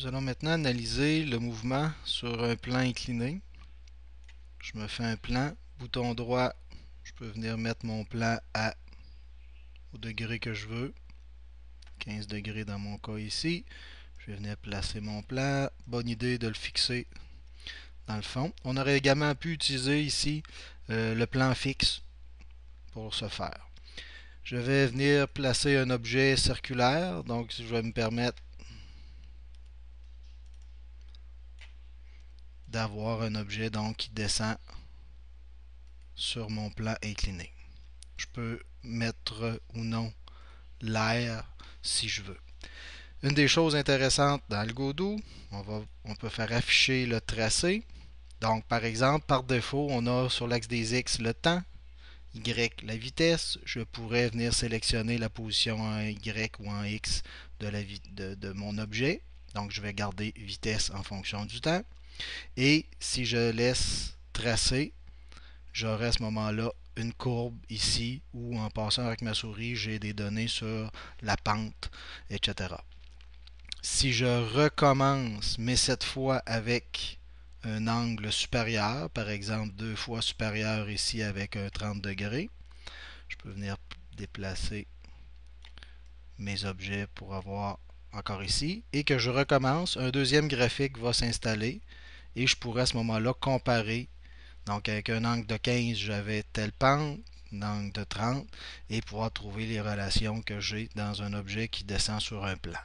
Nous allons maintenant analyser le mouvement sur un plan incliné. Je me fais un plan, bouton droit, je peux venir mettre mon plan à au degré que je veux. 15 degrés dans mon cas ici. Je vais venir placer mon plan. Bonne idée de le fixer dans le fond. On aurait également pu utiliser ici euh, le plan fixe pour ce faire. Je vais venir placer un objet circulaire. Donc, je vais me permettre d'avoir un objet donc qui descend sur mon plan incliné. Je peux mettre ou non l'air si je veux. Une des choses intéressantes dans le on, va, on peut faire afficher le tracé. Donc, par exemple, par défaut, on a sur l'axe des X le temps, Y la vitesse. Je pourrais venir sélectionner la position en Y ou en X de, la, de mon objet. Donc, je vais garder vitesse en fonction du temps. Et si je laisse tracer, j'aurai à ce moment-là une courbe ici où en passant avec ma souris, j'ai des données sur la pente, etc. Si je recommence, mais cette fois avec un angle supérieur, par exemple deux fois supérieur ici avec un 30 degrés, je peux venir déplacer mes objets pour avoir encore ici, et que je recommence, un deuxième graphique va s'installer et je pourrais à ce moment-là comparer. Donc avec un angle de 15, j'avais telle pente, un angle de 30 et pouvoir trouver les relations que j'ai dans un objet qui descend sur un plan.